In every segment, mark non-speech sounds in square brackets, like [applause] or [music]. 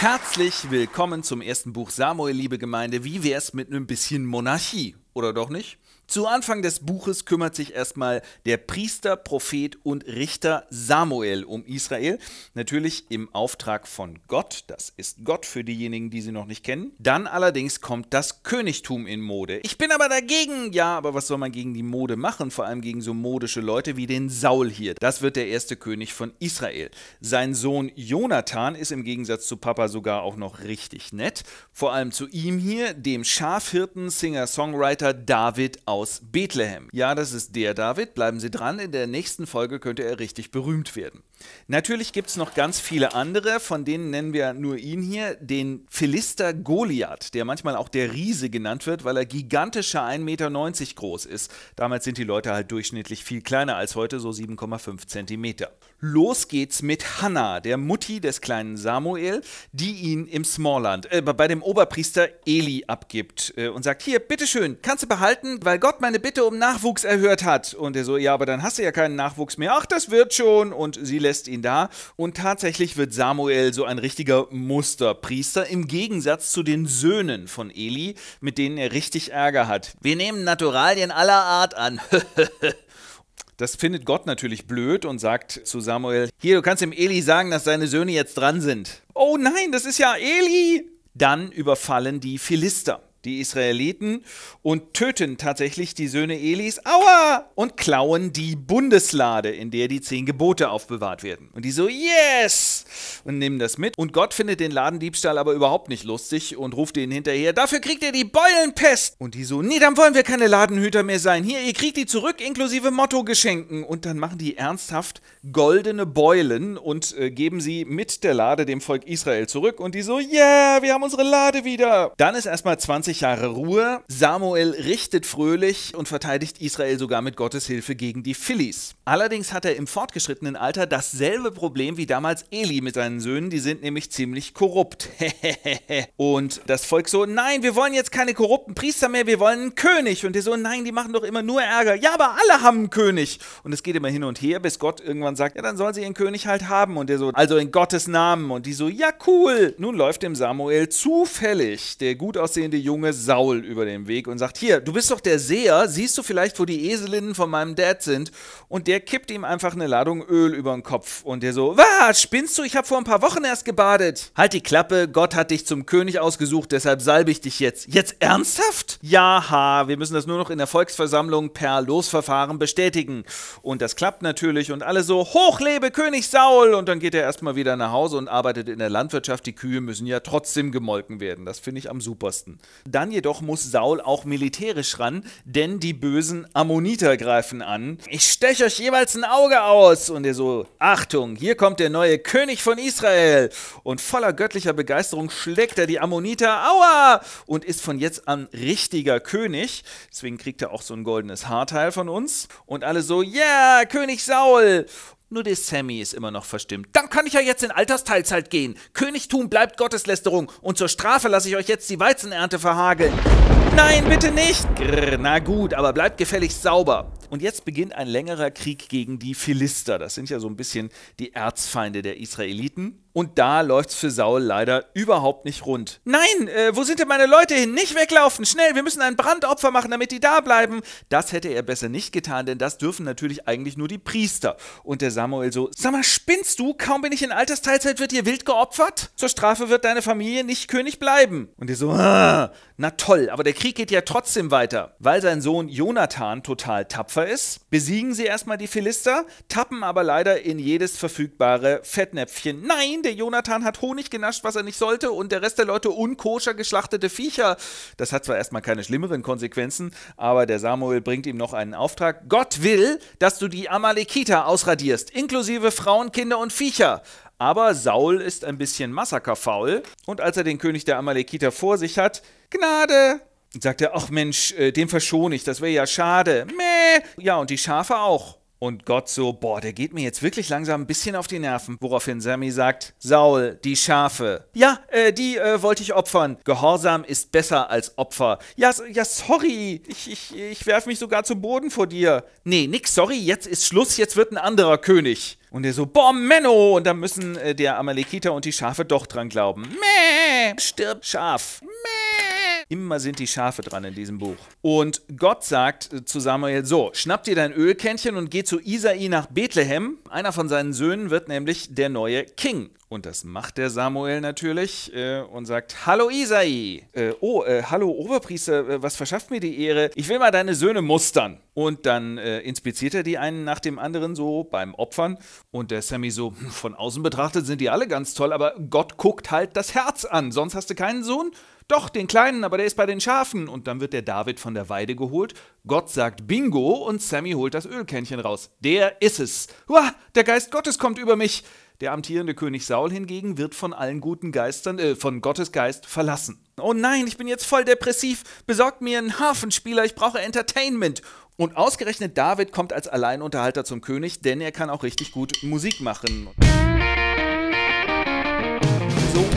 Herzlich willkommen zum ersten Buch Samuel, liebe Gemeinde. Wie wär's mit einem bisschen Monarchie? Oder doch nicht? Zu Anfang des Buches kümmert sich erstmal der Priester, Prophet und Richter Samuel um Israel. Natürlich im Auftrag von Gott. Das ist Gott für diejenigen, die sie noch nicht kennen. Dann allerdings kommt das Königtum in Mode. Ich bin aber dagegen. Ja, aber was soll man gegen die Mode machen? Vor allem gegen so modische Leute wie den Saul hier. Das wird der erste König von Israel. Sein Sohn Jonathan ist im Gegensatz zu Papa sogar auch noch richtig nett. Vor allem zu ihm hier, dem Schafhirten, Singer-Songwriter David aus aus Bethlehem. Ja, das ist der David. Bleiben Sie dran. In der nächsten Folge könnte er richtig berühmt werden. Natürlich gibt es noch ganz viele andere, von denen nennen wir nur ihn hier, den Philister Goliath, der manchmal auch der Riese genannt wird, weil er gigantischer 1,90 Meter groß ist. Damals sind die Leute halt durchschnittlich viel kleiner als heute, so 7,5 Zentimeter. Los geht's mit Hannah, der Mutti des kleinen Samuel, die ihn im Smallland, äh, bei dem Oberpriester Eli abgibt äh, und sagt, hier, bitteschön, kannst du behalten, weil Gott meine Bitte um Nachwuchs erhört hat. Und er so, ja, aber dann hast du ja keinen Nachwuchs mehr. Ach, das wird schon. Und sie lässt lässt ihn da und tatsächlich wird Samuel so ein richtiger Musterpriester im Gegensatz zu den Söhnen von Eli, mit denen er richtig Ärger hat. Wir nehmen Naturalien aller Art an. [laughs] Das findet Gott natürlich blöd und sagt zu Samuel, hier, du kannst dem Eli sagen, dass seine Söhne jetzt dran sind. Oh nein, das ist ja Eli! Dann überfallen die Philister die Israeliten, und töten tatsächlich die Söhne Elis, aua, und klauen die Bundeslade, in der die zehn Gebote aufbewahrt werden. Und die so, yes, und nehmen das mit. Und Gott findet den Ladendiebstahl aber überhaupt nicht lustig und ruft ihnen hinterher, dafür kriegt ihr die Beulenpest. Und die so, nee, dann wollen wir keine Ladenhüter mehr sein. Hier, ihr kriegt die zurück, inklusive Mottogeschenken. Und dann machen die ernsthaft goldene Beulen und äh, geben sie mit der Lade dem Volk Israel zurück. Und die so, yeah, wir haben unsere Lade wieder. Dann ist erstmal 20 Jahre Ruhe. Samuel richtet fröhlich und verteidigt Israel sogar mit Gottes Hilfe gegen die Phillies. Allerdings hat er im fortgeschrittenen Alter dasselbe Problem wie damals Eli mit seinen Söhnen, die sind nämlich ziemlich korrupt. [laughs] und das Volk so, nein, wir wollen jetzt keine korrupten Priester mehr, wir wollen einen König. Und der so, nein, die machen doch immer nur Ärger. Ja, aber alle haben einen König. Und es geht immer hin und her, bis Gott irgendwann sagt, ja, dann sollen sie ihren König halt haben. Und der so, also in Gottes Namen. Und die so, ja, cool. Nun läuft dem Samuel zufällig der gut aussehende Junge Junge Saul über den Weg und sagt, hier, du bist doch der Seher, siehst du vielleicht, wo die Eselinnen von meinem Dad sind? Und der kippt ihm einfach eine Ladung Öl über den Kopf und der so, was, spinnst du? Ich habe vor ein paar Wochen erst gebadet. Halt die Klappe, Gott hat dich zum König ausgesucht, deshalb salbe ich dich jetzt. Jetzt ernsthaft? Ja, ha, wir müssen das nur noch in der Volksversammlung per Losverfahren bestätigen. Und das klappt natürlich und alle so, hoch lebe König Saul! Und dann geht er erstmal wieder nach Hause und arbeitet in der Landwirtschaft. Die Kühe müssen ja trotzdem gemolken werden. Das finde ich am supersten. Dann jedoch muss Saul auch militärisch ran, denn die bösen Ammoniter greifen an. Ich steche euch jeweils ein Auge aus. Und er so, Achtung, hier kommt der neue König von Israel. Und voller göttlicher Begeisterung schlägt er die Ammoniter, aua, und ist von jetzt an richtiger König. Deswegen kriegt er auch so ein goldenes Haarteil von uns. Und alle so, yeah, König Saul. Nur der Sammy ist immer noch verstimmt. Dann kann ich ja jetzt in Altersteilzeit gehen. Königtum bleibt Gotteslästerung und zur Strafe lasse ich euch jetzt die Weizenernte verhageln. Nein, bitte nicht! Grrr, na gut, aber bleibt gefälligst sauber. Und jetzt beginnt ein längerer Krieg gegen die Philister. Das sind ja so ein bisschen die Erzfeinde der Israeliten. Und da läuft's für Saul leider überhaupt nicht rund. Nein, äh, wo sind denn meine Leute hin? Nicht weglaufen, schnell, wir müssen ein Brandopfer machen, damit die da bleiben. Das hätte er besser nicht getan, denn das dürfen natürlich eigentlich nur die Priester. Und der Samuel so, sag mal, spinnst du? Kaum bin ich in Altersteilzeit, wird dir wild geopfert? Zur Strafe wird deine Familie nicht König bleiben. Und er so, ah, na toll, aber der Krieg geht ja trotzdem weiter. Weil sein Sohn Jonathan total tapfer ist, besiegen sie erstmal die Philister, tappen aber leider in jedes verfügbare Fettnäpfchen. Nein! Nein, der Jonathan hat Honig genascht, was er nicht sollte, und der Rest der Leute unkoscher geschlachtete Viecher. Das hat zwar erstmal keine schlimmeren Konsequenzen, aber der Samuel bringt ihm noch einen Auftrag. Gott will, dass du die Amalekiter ausradierst, inklusive Frauen, Kinder und Viecher. Aber Saul ist ein bisschen massakerfaul, und als er den König der Amalekiter vor sich hat, Gnade, sagt er, ach Mensch, äh, dem verschone ich, das wäre ja schade. Meh. Ja, und die Schafe auch. Und Gott so, boah, der geht mir jetzt wirklich langsam ein bisschen auf die Nerven. Woraufhin Sammy sagt, Saul, die Schafe. Ja, äh, die äh, wollte ich opfern. Gehorsam ist besser als Opfer. Ja, ja sorry, ich, ich, ich werf mich sogar zu Boden vor dir. Nee, nix, sorry, jetzt ist Schluss, jetzt wird ein anderer König. Und er so, boah, Menno! Und dann müssen äh, der Amalekiter und die Schafe doch dran glauben. Meh, stirb Schaf. Immer sind die Schafe dran in diesem Buch. Und Gott sagt zu Samuel, so, schnapp dir dein Ölkännchen und geh zu Isai nach Bethlehem. Einer von seinen Söhnen wird nämlich der neue King. Und das macht der Samuel natürlich äh, und sagt, hallo Isai. Äh, oh, äh, hallo Oberpriester, äh, was verschafft mir die Ehre? Ich will mal deine Söhne mustern. Und dann äh, inspiziert er die einen nach dem anderen so beim Opfern. Und der Sammy so, hm, von außen betrachtet sind die alle ganz toll, aber Gott guckt halt das Herz an. Sonst hast du keinen Sohn. Doch, den Kleinen, aber der ist bei den Schafen. Und dann wird der David von der Weide geholt. Gott sagt Bingo und Sammy holt das Ölkännchen raus. Der ist es. Hua, der Geist Gottes kommt über mich. Der amtierende König Saul hingegen wird von allen guten Geistern, äh, von Gottes Geist verlassen. Oh nein, ich bin jetzt voll depressiv. Besorgt mir einen Hafenspieler, ich brauche Entertainment. Und ausgerechnet David kommt als Alleinunterhalter zum König, denn er kann auch richtig gut Musik machen.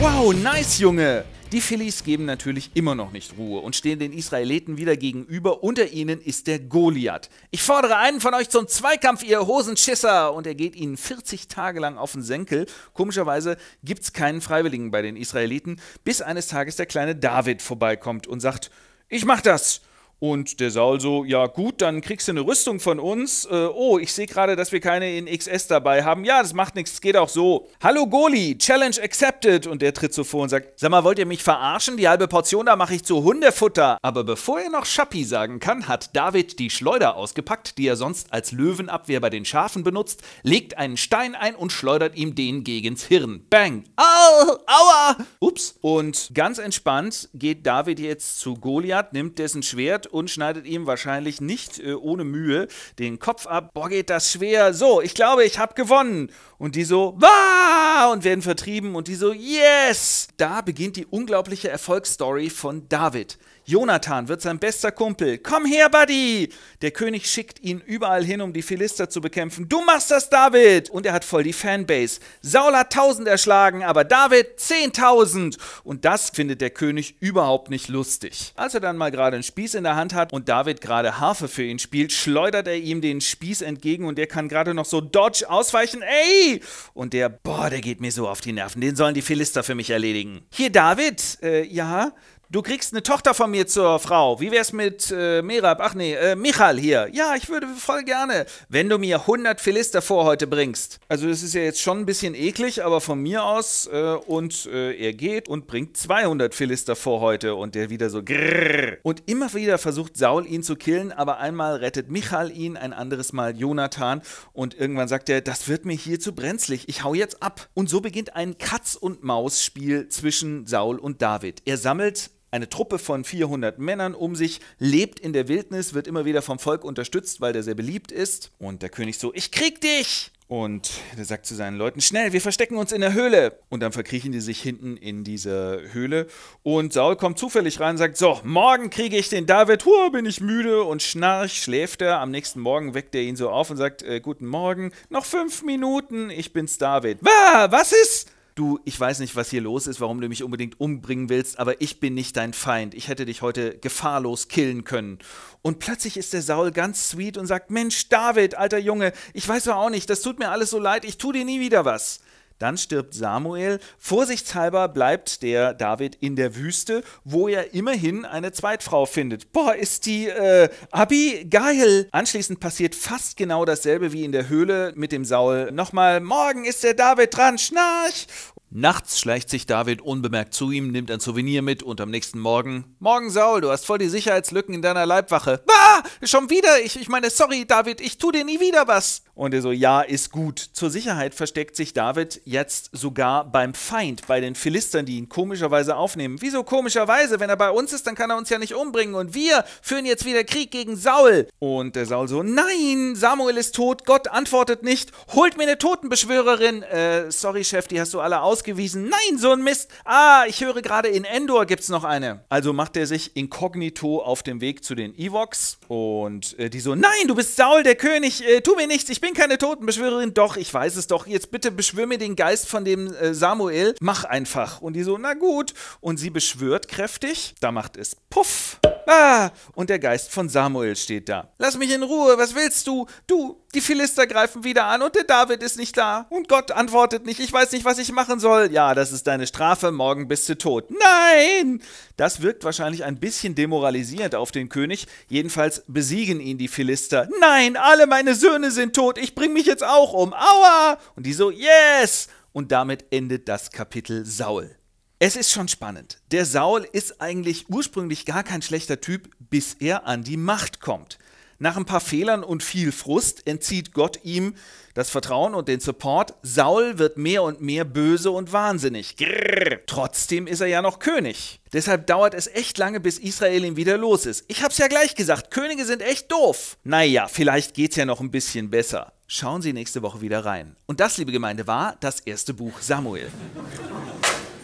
Wow, nice, Junge! Die Phillies geben natürlich immer noch nicht Ruhe und stehen den Israeliten wieder gegenüber. Unter ihnen ist der Goliath. Ich fordere einen von euch zum Zweikampf, ihr Hosenschisser! Und er geht ihnen 40 Tage lang auf den Senkel. Komischerweise gibt es keinen Freiwilligen bei den Israeliten, bis eines Tages der kleine David vorbeikommt und sagt: Ich mach das! Und der Saul so, ja gut, dann kriegst du eine Rüstung von uns. Äh, oh, ich sehe gerade, dass wir keine in XS dabei haben. Ja, das macht nichts, geht auch so. Hallo Goli, Challenge accepted. Und der tritt so vor und sagt, sag mal, wollt ihr mich verarschen? Die halbe Portion da mache ich zu Hundefutter. Aber bevor er noch Schappi sagen kann, hat David die Schleuder ausgepackt, die er sonst als Löwenabwehr bei den Schafen benutzt, legt einen Stein ein und schleudert ihm den gegens Hirn. Bang. Au, aua. Ups. Und ganz entspannt geht David jetzt zu Goliath, nimmt dessen Schwert und schneidet ihm wahrscheinlich nicht äh, ohne Mühe den Kopf ab. Boah, geht das schwer. So, ich glaube, ich habe gewonnen. Und die so, Wah! und werden vertrieben. Und die so, yes! Da beginnt die unglaubliche Erfolgsstory von David. Jonathan wird sein bester Kumpel. Komm her, Buddy! Der König schickt ihn überall hin, um die Philister zu bekämpfen. Du machst das, David! Und er hat voll die Fanbase. Saul hat 1000 erschlagen, aber David 10.000. Und das findet der König überhaupt nicht lustig. Als er dann mal gerade einen Spieß in der Hand hat und David gerade Harfe für ihn spielt, schleudert er ihm den Spieß entgegen und der kann gerade noch so Dodge ausweichen. Ey! Und der, boah, der geht mir so auf die Nerven. Den sollen die Philister für mich erledigen. Hier, David, äh, ja, du kriegst eine Tochter von mir zur Frau. Wie wär's mit äh, Merab? Ach nee, äh, Michal hier. Ja, ich würde voll gerne, wenn du mir 100 Philister vor heute bringst. Also das ist ja jetzt schon ein bisschen eklig, aber von mir aus. Äh, und äh, er geht und bringt 200 Philister vor heute. Und der wieder so grrr. Und immer wieder versucht Saul ihn zu killen, aber einmal rettet Michal ihn, ein anderes Mal Jonathan. Und irgendwann sagt er, das wird mir hier zu brenzlig. Ich hau jetzt ab. Und so beginnt ein Katz- und Maus-Spiel zwischen Saul und David. Er sammelt eine Truppe von 400 Männern um sich, lebt in der Wildnis, wird immer wieder vom Volk unterstützt, weil der sehr beliebt ist. Und der König so, ich krieg dich! Und er sagt zu seinen Leuten, schnell, wir verstecken uns in der Höhle. Und dann verkriechen die sich hinten in dieser Höhle. Und Saul kommt zufällig rein und sagt, so, morgen kriege ich den David. Hua, bin ich müde und schnarch, schläft er. Am nächsten Morgen weckt er ihn so auf und sagt, äh, guten Morgen, noch fünf Minuten, ich bin's David. Wa, was ist? du, ich weiß nicht, was hier los ist, warum du mich unbedingt umbringen willst, aber ich bin nicht dein Feind. Ich hätte dich heute gefahrlos killen können. Und plötzlich ist der Saul ganz sweet und sagt, Mensch, David, alter Junge, ich weiß doch auch nicht, das tut mir alles so leid, ich tu dir nie wieder was. Dann stirbt Samuel. Vorsichtshalber bleibt der David in der Wüste, wo er immerhin eine Zweitfrau findet. Boah, ist die äh, Abi geil. Anschließend passiert fast genau dasselbe wie in der Höhle mit dem Saul. Nochmal, morgen ist der David dran, schnarch! Nachts schleicht sich David unbemerkt zu ihm, nimmt ein Souvenir mit und am nächsten Morgen. Morgen, Saul, du hast voll die Sicherheitslücken in deiner Leibwache. Ah, schon wieder? Ich, ich meine, sorry, David, ich tu dir nie wieder was. Und er so, ja, ist gut. Zur Sicherheit versteckt sich David jetzt sogar beim Feind, bei den Philistern, die ihn komischerweise aufnehmen. Wieso komischerweise? Wenn er bei uns ist, dann kann er uns ja nicht umbringen. Und wir führen jetzt wieder Krieg gegen Saul. Und der Saul so, nein, Samuel ist tot, Gott antwortet nicht. Holt mir eine Totenbeschwörerin. Äh, sorry, Chef, die hast du alle ausgewiesen. Nein, so ein Mist. Ah, ich höre gerade, in Endor gibt's noch eine. Also macht er sich inkognito auf den Weg zu den Evox. Und äh, die so, nein, du bist Saul, der König. Äh, tu mir nichts, ich bin keine Totenbeschwörerin, doch, ich weiß es doch. Jetzt bitte beschwör mir den Geist von dem äh, Samuel. Mach einfach. Und die so, na gut. Und sie beschwört kräftig. Da macht es Puff. Ah! Und der Geist von Samuel steht da. Lass mich in Ruhe, was willst du? Du, die Philister greifen wieder an und der David ist nicht da. Und Gott antwortet nicht, ich weiß nicht, was ich machen soll. Ja, das ist deine Strafe, morgen bist du tot. Nein! Das wirkt wahrscheinlich ein bisschen demoralisierend auf den König. Jedenfalls besiegen ihn die Philister. Nein, alle meine Söhne sind tot, ich bring mich jetzt auch um. Aua! Und die so, yes! Und damit endet das Kapitel Saul. Es ist schon spannend. Der Saul ist eigentlich ursprünglich gar kein schlechter Typ, bis er an die Macht kommt. Nach ein paar Fehlern und viel Frust entzieht Gott ihm das Vertrauen und den Support. Saul wird mehr und mehr böse und wahnsinnig. Grrr. Trotzdem ist er ja noch König. Deshalb dauert es echt lange, bis Israel ihm wieder los ist. Ich hab's ja gleich gesagt, Könige sind echt doof. Naja, vielleicht geht's ja noch ein bisschen besser. Schauen Sie nächste Woche wieder rein. Und das, liebe Gemeinde, war das erste Buch Samuel.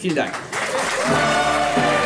Vielen Dank.